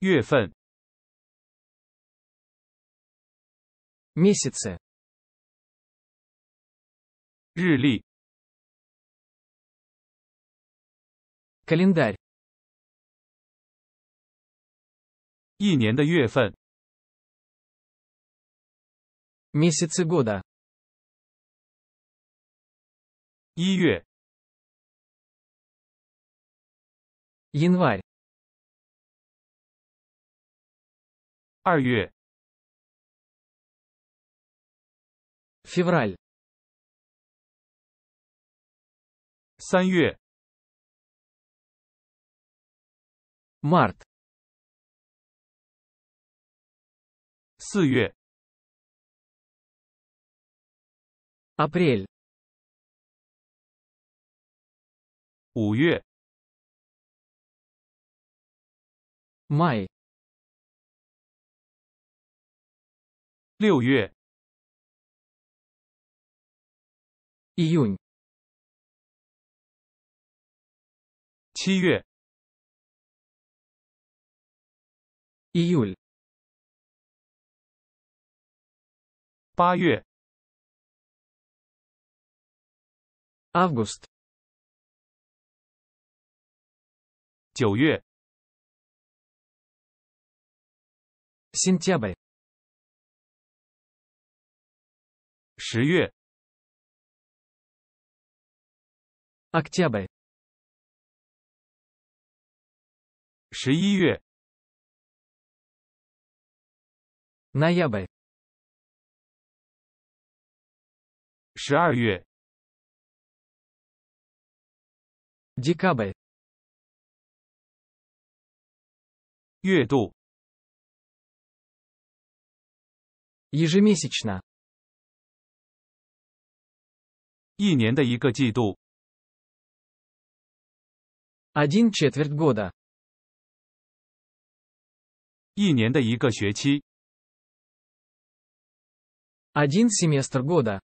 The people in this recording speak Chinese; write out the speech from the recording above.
月份，месяцы，日历，календарь，一年的月份，месяцы года，一月，январь。二月，февраль，三月，март，四月，апрель，五月，май。六月。一月。七月。一月。八月。a u g u 九月。新加坡。十月。Октябрь. 十一月。Ноябрь. 十二月。Декабрь. 月度。Ежемесячно. 一年的一个季度，один четверть года。一年的一个学期，один семестр года。